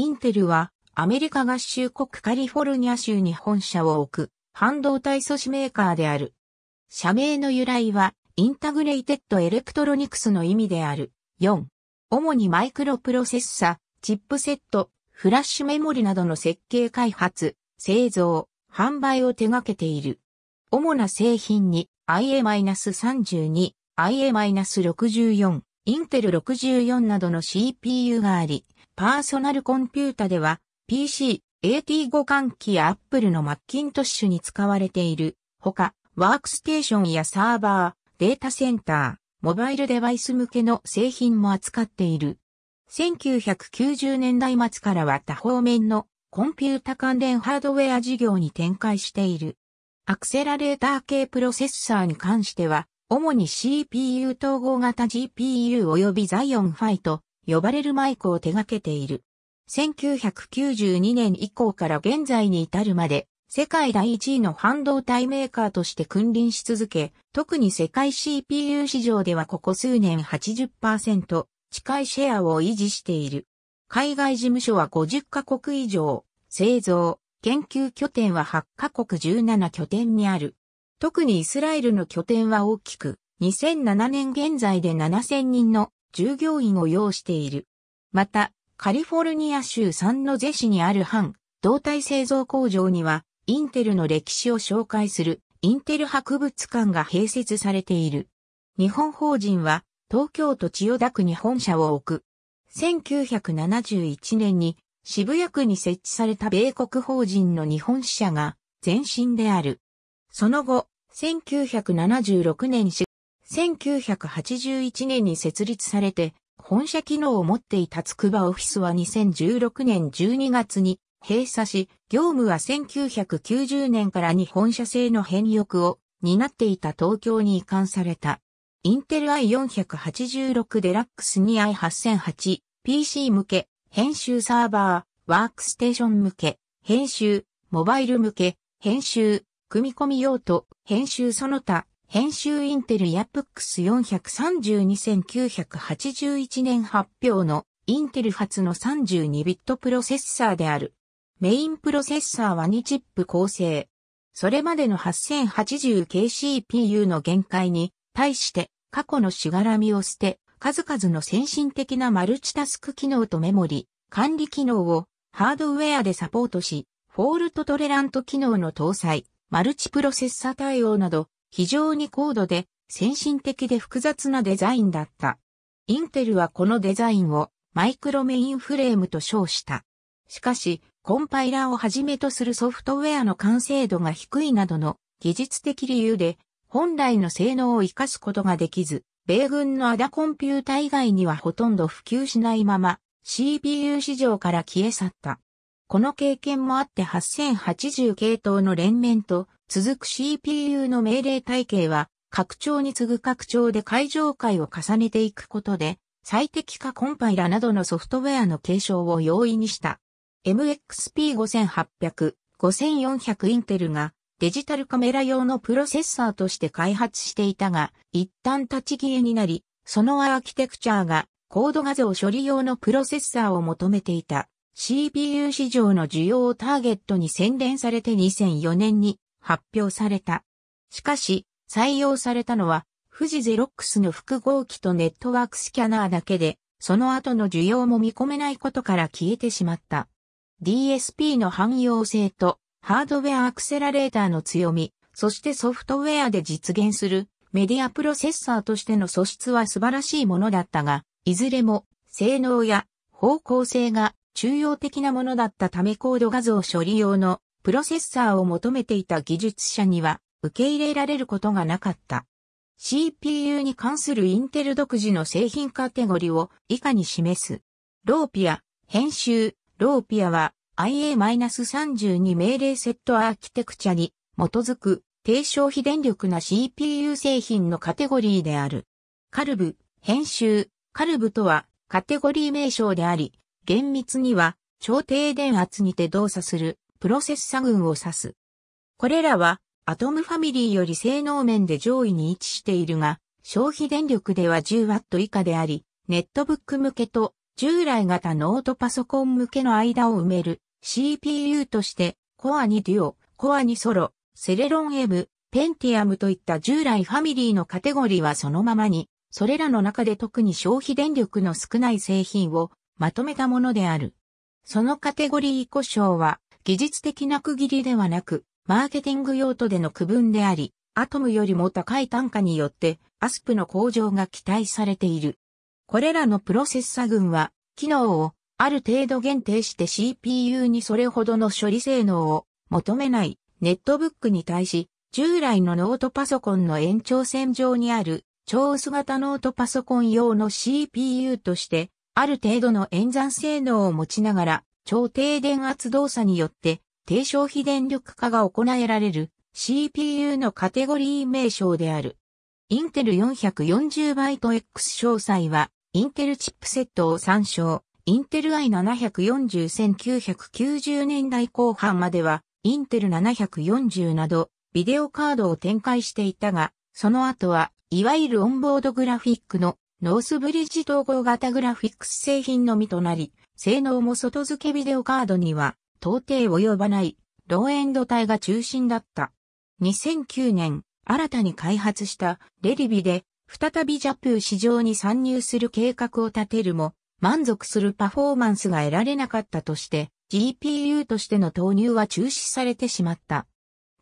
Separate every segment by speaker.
Speaker 1: インテルはアメリカ合衆国カリフォルニア州に本社を置く半導体素子メーカーである。社名の由来はインタグレイテッドエレクトロニクスの意味である。4. 主にマイクロプロセッサ、チップセット、フラッシュメモリなどの設計開発、製造、販売を手掛けている。主な製品に IA-32、IA-64、インテル64などの CPU があり、パーソナルコンピュータでは PC、AT 互換機や Apple の Macintosh に使われているほか、ワークステーションやサーバー、データセンター、モバイルデバイス向けの製品も扱っている。1990年代末からは多方面のコンピュータ関連ハードウェア事業に展開している。アクセラレーター系プロセッサーに関しては、主に CPU 統合型 GPU 及びザイオンファイト、呼ばれるマイクを手掛けている。1992年以降から現在に至るまで、世界第一位の半導体メーカーとして君臨し続け、特に世界 CPU 市場ではここ数年80%近いシェアを維持している。海外事務所は50カ国以上、製造、研究拠点は8カ国17拠点にある。特にイスラエルの拠点は大きく、2007年現在で7000人の従業員を要している。また、カリフォルニア州サンノゼ市にある半胴体製造工場には、インテルの歴史を紹介するインテル博物館が併設されている。日本法人は東京都千代田区に本社を置く。1971年に渋谷区に設置された米国法人の日本支社が前身である。その後、1976年4 1981年に設立されて、本社機能を持っていたつくばオフィスは2016年12月に閉鎖し、業務は1990年からに本社製の変翼を担っていた東京に移管された。インテル i486 デラックス 2i8008 PC 向け、編集サーバー、ワークステーション向け、編集、モバイル向け、編集、組み込み用途、編集その他、編集インテルヤプックス4 3 2 9 8 1年発表のインテル発の32ビットプロセッサーである。メインプロセッサーは2チップ構成。それまでの 8080kCPU の限界に対して過去のしがらみを捨て、数々の先進的なマルチタスク機能とメモリ、管理機能をハードウェアでサポートし、フォールトトレラント機能の搭載、マルチプロセッサー対応など、非常に高度で先進的で複雑なデザインだった。インテルはこのデザインをマイクロメインフレームと称した。しかし、コンパイラーをはじめとするソフトウェアの完成度が低いなどの技術的理由で本来の性能を活かすことができず、米軍のアダコンピュータ以外にはほとんど普及しないまま CPU 市場から消え去った。この経験もあって8080系統の連綿と続く CPU の命令体系は、拡張に次ぐ拡張で解除解を重ねていくことで、最適化コンパイラなどのソフトウェアの継承を容易にした。MXP5800、5400インテルがデジタルカメラ用のプロセッサーとして開発していたが、一旦立ち消えになり、そのアーキテクチャーがコード画像処理用のプロセッサーを求めていた CPU 市場の需要をターゲットに洗練されて2004年に発表された。しかし、採用されたのは、富士ゼロックスの複合機とネットワークスキャナーだけで、その後の需要も見込めないことから消えてしまった。DSP の汎用性と、ハードウェアアクセラレーターの強み、そしてソフトウェアで実現するメディアプロセッサーとしての素質は素晴らしいものだったが、いずれも性能や方向性が中央的なものだったため高度画像処理用のプロセッサーを求めていた技術者には受け入れられることがなかった。CPU に関するインテル独自の製品カテゴリを以下に示す。ローピア、編集、ローピアは IA-32 命令セットアーキテクチャに基づく低消費電力な CPU 製品のカテゴリーである。カルブ、編集、カルブとはカテゴリー名称であり、厳密には超低電圧にて動作するプロセッサ群を指す。これらは、アトムファミリーより性能面で上位に位置しているが、消費電力では 10W 以下であり、ネットブック向けと従来型ノートパソコン向けの間を埋める CPU として、コアにデュオ、コアにソロ、セレロン M、ペンティアムといった従来ファミリーのカテゴリーはそのままに、それらの中で特に消費電力の少ない製品をまとめたものである。そのカテゴリー故障は技術的な区切りではなく、マーケティング用途での区分であり、アトムよりも高い単価によって、アスプの向上が期待されている。これらのプロセッサ群は、機能をある程度限定して CPU にそれほどの処理性能を求めないネットブックに対し、従来のノートパソコンの延長線上にある超薄型ノートパソコン用の CPU として、ある程度の演算性能を持ちながら、超低電圧動作によって、低消費電力化が行えられる CPU のカテゴリー名称である。インテル440バイト X 詳細は、インテルチップセットを参照。インテル i740-1990 年代後半までは、インテル740など、ビデオカードを展開していたが、その後は、いわゆるオンボードグラフィックのノースブリッジ統合型グラフィックス製品のみとなり、性能も外付けビデオカードには到底及ばないローエンド体が中心だった。2009年、新たに開発したレリビで再びジャプー市場に参入する計画を立てるも満足するパフォーマンスが得られなかったとして GPU としての投入は中止されてしまった。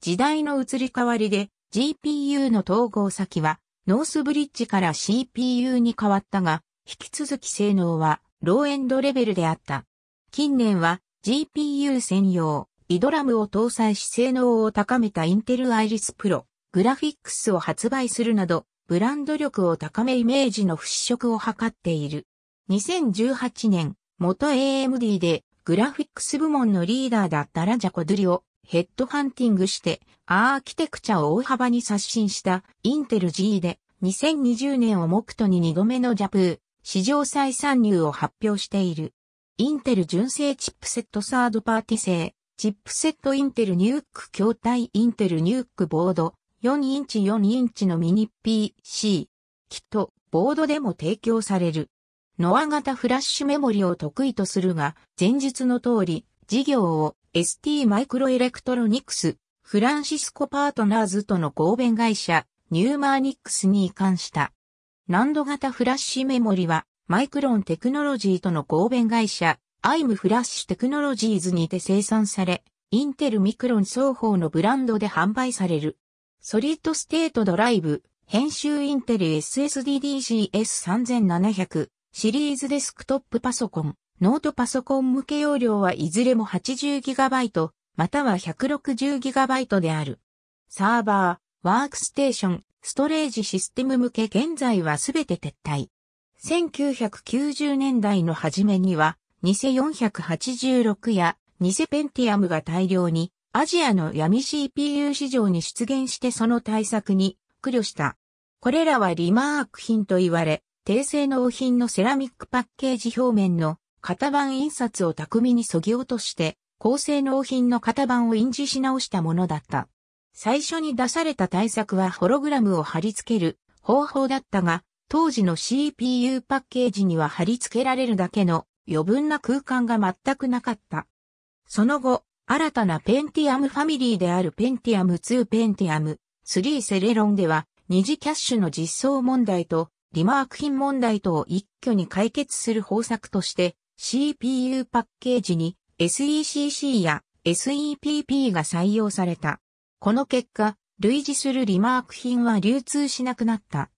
Speaker 1: 時代の移り変わりで GPU の統合先はノースブリッジから CPU に変わったが、引き続き性能はローエンドレベルであった。近年は GPU 専用、イドラムを搭載し性能を高めたインテルアイリスプロ、グラフィックスを発売するなど、ブランド力を高めイメージの払拭を図っている。2018年、元 AMD でグラフィックス部門のリーダーだったラジャコドゥリをヘッドハンティングしてアーキテクチャを大幅に刷新したインテル G で2020年を目途に2度目のジャプー史上再参入を発表している。インテル純正チップセットサードパーティ製、チップセットインテルニューク筐体インテルニュークボード、4インチ4インチのミニ PC、きっとボードでも提供される。ノア型フラッシュメモリを得意とするが、前述の通り、事業を ST マイクロエレクトロニクス、フランシスコパートナーズとの合弁会社、ニューマーニックスに移管した。難度型フラッシュメモリは、マイクロンテクノロジーとの合弁会社、アイムフラッシュテクノロジーズにて生産され、インテルミクロン双方のブランドで販売される。ソリッドステートドライブ、編集インテル SSDDGS3700 シリーズデスクトップパソコン、ノートパソコン向け容量はいずれも 80GB または 160GB である。サーバー、ワークステーション、ストレージシステム向け現在はすべて撤退。1990年代の初めには、偽486や偽ペンティアムが大量にアジアの闇 CPU 市場に出現してその対策に苦慮した。これらはリマーク品と言われ、低性能品のセラミックパッケージ表面の型番印刷を巧みに削ぎ落として、高性能品の型番を印字し直したものだった。最初に出された対策はホログラムを貼り付ける方法だったが、当時の CPU パッケージには貼り付けられるだけの余分な空間が全くなかった。その後、新たな Pentium ファミリーである Pentium 2 Pentium 3セレロンでは、二次キャッシュの実装問題とリマーク品問題等を一挙に解決する方策として、CPU パッケージに SECC や SEPP が採用された。この結果、類似するリマーク品は流通しなくなった。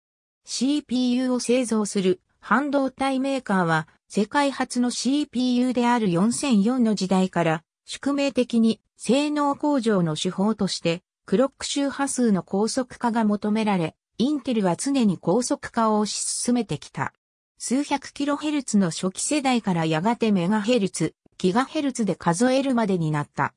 Speaker 1: CPU を製造する半導体メーカーは世界初の CPU である4004の時代から宿命的に性能向上の手法としてクロック周波数の高速化が求められ、インテルは常に高速化を推し進めてきた。数百キロヘルツの初期世代からやがてメガヘルツ、ギガヘルツで数えるまでになった。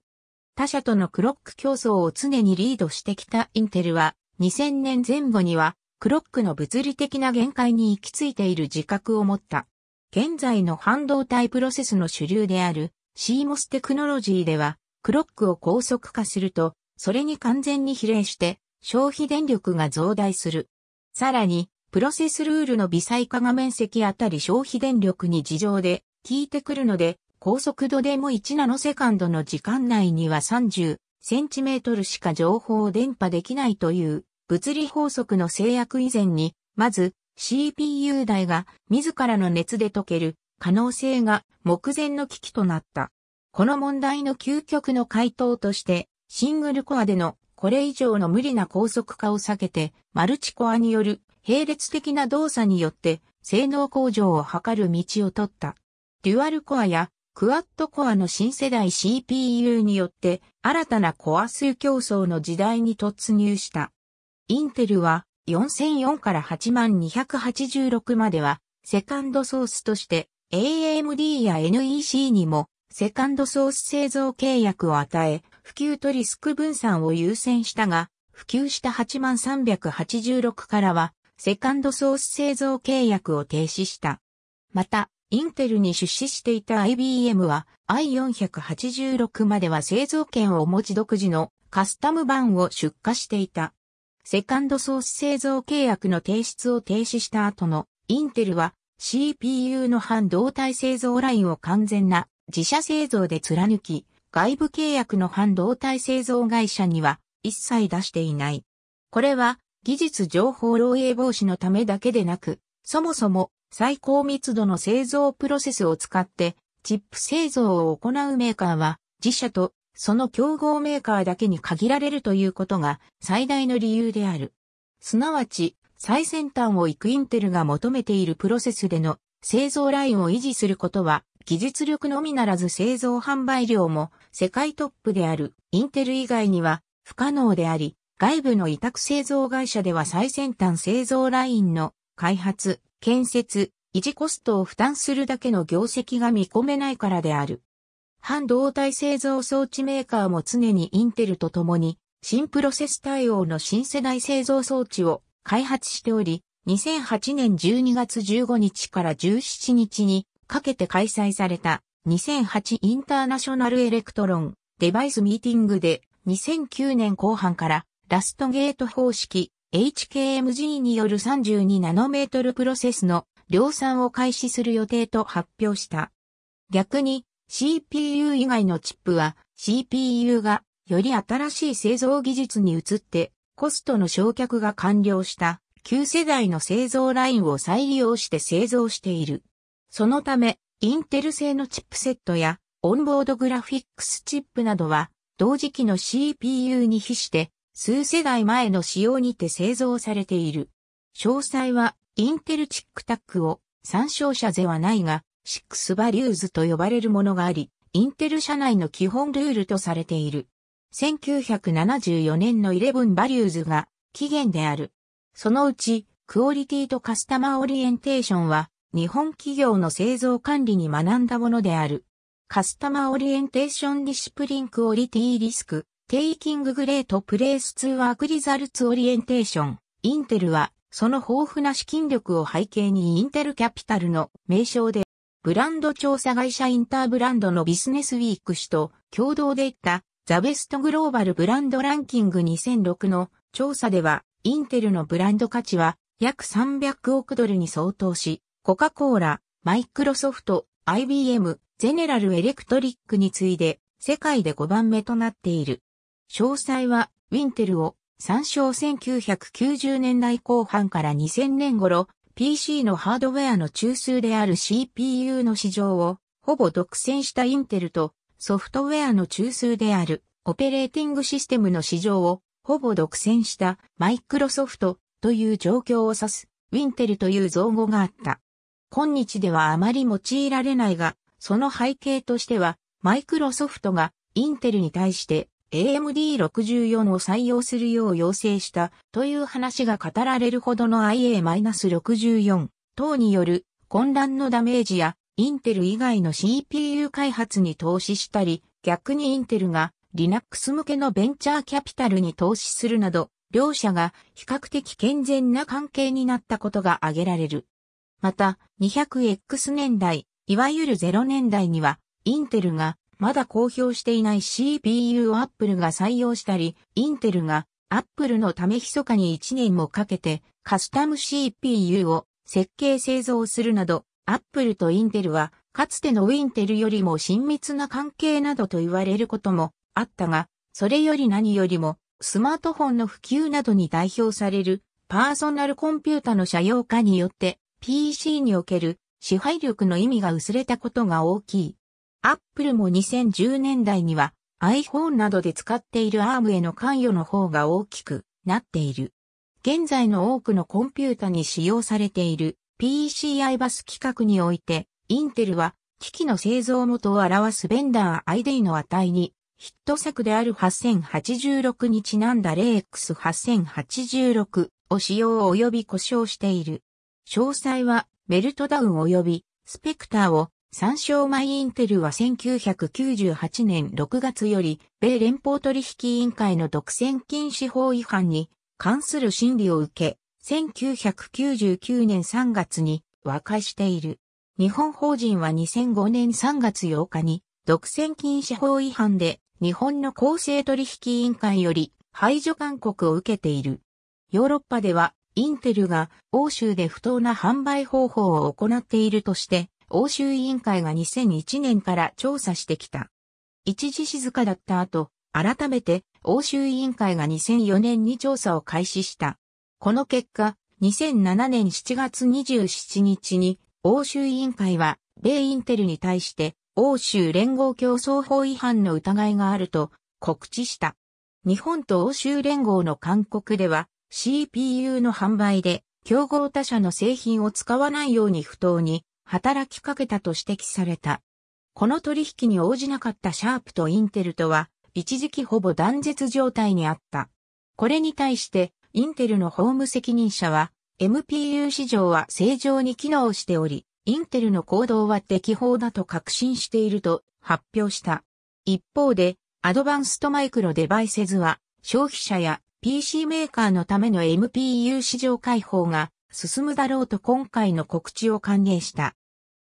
Speaker 1: 他社とのクロック競争を常にリードしてきたインテルは、2000年前後には、クロックの物理的な限界に行き着いている自覚を持った。現在の半導体プロセスの主流である CMOS テクノロジーでは、クロックを高速化すると、それに完全に比例して、消費電力が増大する。さらに、プロセスルールの微細化が面積あたり消費電力に事情で効いてくるので、高速度でも1ナノセカンドの時間内には30センチメートルしか情報を伝播できないという物理法則の制約以前に、まず CPU 台が自らの熱で溶ける可能性が目前の危機となった。この問題の究極の回答として、シングルコアでのこれ以上の無理な高速化を避けて、マルチコアによる並列的な動作によって性能向上を図る道を取った。デュアルコアやクアッドコアの新世代 CPU によって新たなコア数競争の時代に突入した。インテルは4004から8286まではセカンドソースとして AMD や NEC にもセカンドソース製造契約を与え、普及とリスク分散を優先したが、普及した8386からはセカンドソース製造契約を停止した。また、インテルに出資していた IBM は i486 までは製造権を持ち独自のカスタム版を出荷していた。セカンドソース製造契約の提出を停止した後のインテルは CPU の半導体製造ラインを完全な自社製造で貫き、外部契約の半導体製造会社には一切出していない。これは技術情報漏洩防止のためだけでなく、そもそも最高密度の製造プロセスを使って、チップ製造を行うメーカーは、自社とその競合メーカーだけに限られるということが最大の理由である。すなわち、最先端を行くインテルが求めているプロセスでの製造ラインを維持することは、技術力のみならず製造販売量も世界トップであるインテル以外には不可能であり、外部の委託製造会社では最先端製造ラインの開発、建設、維持コストを負担するだけの業績が見込めないからである。半導体製造装置メーカーも常にインテルと共に新プロセス対応の新世代製造装置を開発しており、2008年12月15日から17日にかけて開催された2008インターナショナルエレクトロンデバイスミーティングで2009年後半からラストゲート方式 HKMG による32ナノメートルプロセスの量産を開始する予定と発表した。逆に CPU 以外のチップは CPU がより新しい製造技術に移ってコストの焼却が完了した旧世代の製造ラインを再利用して製造している。そのため、インテル製のチップセットやオンボードグラフィックスチップなどは同時期の CPU に比して数世代前の仕様にて製造されている。詳細は、インテルチックタックを参照者ではないが、シックスバリューズと呼ばれるものがあり、インテル社内の基本ルールとされている。1974年の11バリューズが起源である。そのうち、クオリティとカスタマーオリエンテーションは、日本企業の製造管理に学んだものである。カスタマーオリエンテーションディシプリンクオリティリスク、テイキンググレートプレイスツー e t リザルツ・オリエンテーション。インテルは、その豊富な資金力を背景にインテルキャピタルの名称で、ブランド調査会社インターブランドのビジネスウィーク氏と共同でいったザ・ベストグローバルブランドランキング2006の調査では、インテルのブランド価値は約300億ドルに相当し、コカ・コーラ、マイクロソフト、IBM、ゼネラル・エレクトリックに次いで世界で5番目となっている。詳細は、ウィンテルを参照1990年代後半から2000年頃、PC のハードウェアの中枢である CPU の市場をほぼ独占したインテルとソフトウェアの中枢であるオペレーティングシステムの市場をほぼ独占したマイクロソフトという状況を指すウィンテルという造語があった。今日ではあまり用いられないが、その背景としてはマイクロソフトがインテルに対して AMD64 を採用するよう要請したという話が語られるほどの IA-64 等による混乱のダメージやインテル以外の CPU 開発に投資したり、逆にインテルが Linux 向けのベンチャーキャピタルに投資するなど、両者が比較的健全な関係になったことが挙げられる。また、200X 年代、いわゆる0年代には、インテルがまだ公表していない CPU をアップルが採用したり、インテルがアップルのため密かに1年もかけてカスタム CPU を設計製造するなど、アップルとインテルはかつてのウィンテルよりも親密な関係などと言われることもあったが、それより何よりもスマートフォンの普及などに代表されるパーソナルコンピュータの社用化によって PC における支配力の意味が薄れたことが大きい。アップルも2010年代には iPhone などで使っている ARM への関与の方が大きくなっている。現在の多くのコンピュータに使用されている PCI バス規格において、インテルは機器の製造元を表すベンダー ID の値にヒット作である8086にちなんだ 0x8086 を使用及び故障している。詳細はメルトダウン及びスペクターを三勝前インテルは1998年6月より、米連邦取引委員会の独占禁止法違反に関する審理を受け、1999年3月に和解している。日本法人は2005年3月8日に、独占禁止法違反で、日本の公正取引委員会より排除勧告を受けている。ヨーロッパでは、インテルが欧州で不当な販売方法を行っているとして、欧州委員会が2001年から調査してきた。一時静かだった後、改めて欧州委員会が2004年に調査を開始した。この結果、2007年7月27日に欧州委員会は、米インテルに対して欧州連合競争法違反の疑いがあると告知した。日本と欧州連合の勧告では CPU の販売で競合他社の製品を使わないように不当に働きかけたと指摘された。この取引に応じなかったシャープとインテルとは、一時期ほぼ断絶状態にあった。これに対して、インテルの法務責任者は、MPU 市場は正常に機能しており、インテルの行動は適法だと確信していると発表した。一方で、アドバンストマイクロデバイセズは、消費者や PC メーカーのための MPU 市場開放が進むだろうと今回の告知を歓迎した。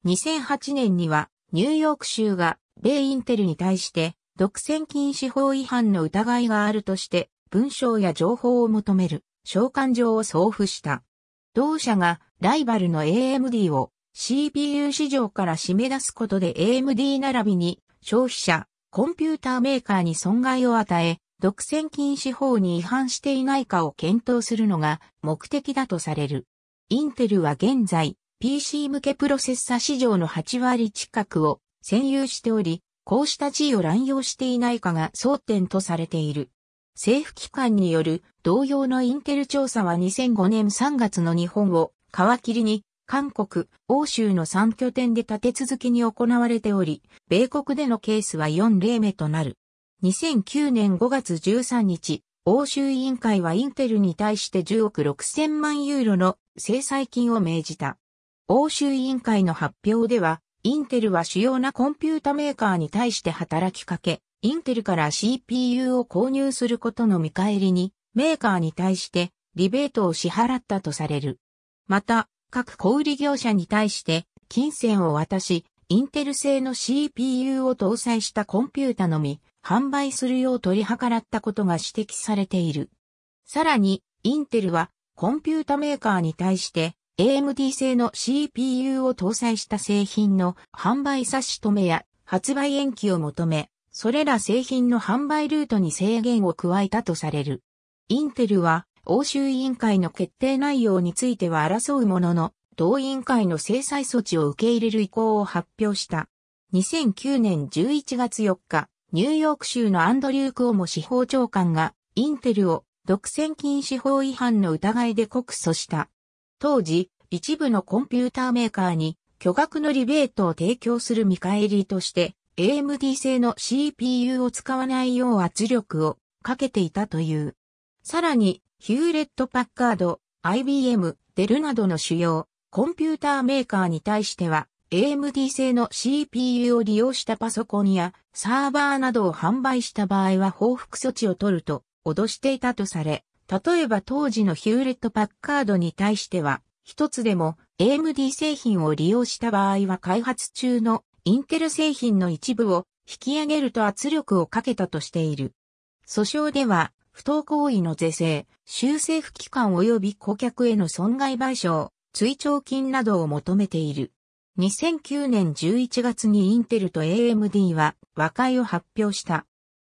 Speaker 1: 2008年にはニューヨーク州が米インテルに対して独占禁止法違反の疑いがあるとして文章や情報を求める召喚状を送付した。同社がライバルの AMD を CPU 市場から締め出すことで AMD 並びに消費者、コンピューターメーカーに損害を与え、独占禁止法に違反していないかを検討するのが目的だとされる。インテルは現在、PC 向けプロセッサ市場の8割近くを占有しており、こうした地位を乱用していないかが争点とされている。政府機関による同様のインテル調査は2005年3月の日本を皮切りに韓国、欧州の3拠点で立て続けに行われており、米国でのケースは4例目となる。2009年5月13日、欧州委員会はインテルに対して10億6000万ユーロの制裁金を命じた。欧州委員会の発表では、インテルは主要なコンピュータメーカーに対して働きかけ、インテルから CPU を購入することの見返りに、メーカーに対してリベートを支払ったとされる。また、各小売業者に対して金銭を渡し、インテル製の CPU を搭載したコンピュータのみ、販売するよう取り計らったことが指摘されている。さらに、インテルはコンピュータメーカーに対して AMD 製の CPU を搭載した製品の販売差し止めや発売延期を求め、それら製品の販売ルートに制限を加えたとされる。インテルは欧州委員会の決定内容については争うものの、同委員会の制裁措置を受け入れる意向を発表した。2009年11月4日、ニューヨーク州のアンドリュー・クオモ司法長官が、インテルを独占禁止法違反の疑いで告訴した。当時、一部のコンピューターメーカーに巨額のリベートを提供する見返りとして、AMD 製の CPU を使わないよう圧力をかけていたという。さらに、ヒューレット・パッカード、IBM、デルなどの主要コンピューターメーカーに対しては、AMD 製の CPU を利用したパソコンやサーバーなどを販売した場合は報復措置を取ると脅していたとされ、例えば当時のヒューレット・パッカードに対しては、一つでも AMD 製品を利用した場合は開発中のインテル製品の一部を引き上げると圧力をかけたとしている。訴訟では、不当行為の是正、修正不機関及び顧客への損害賠償、追徴金などを求めている。2009年11月にインテルと AMD は和解を発表した。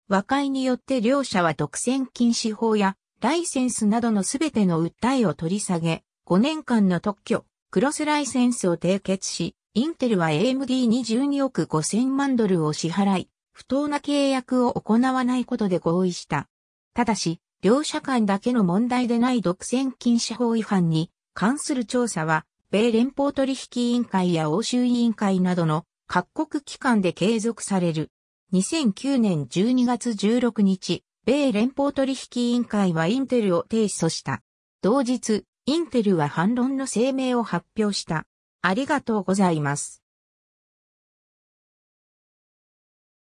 Speaker 1: 和解によって両者は独占禁止法やライセンスなどのすべての訴えを取り下げ、5年間の特許、クロスライセンスを締結し、インテルは AMD に12億5000万ドルを支払い、不当な契約を行わないことで合意した。ただし、両者間だけの問題でない独占禁止法違反に関する調査は、米連邦取引委員会や欧州委員会などの各国機関で継続される。2009年12月16日、米連邦取引委員会はインテルを提訴した。同日、インテルは反論の声明を発表した。ありがとうございます。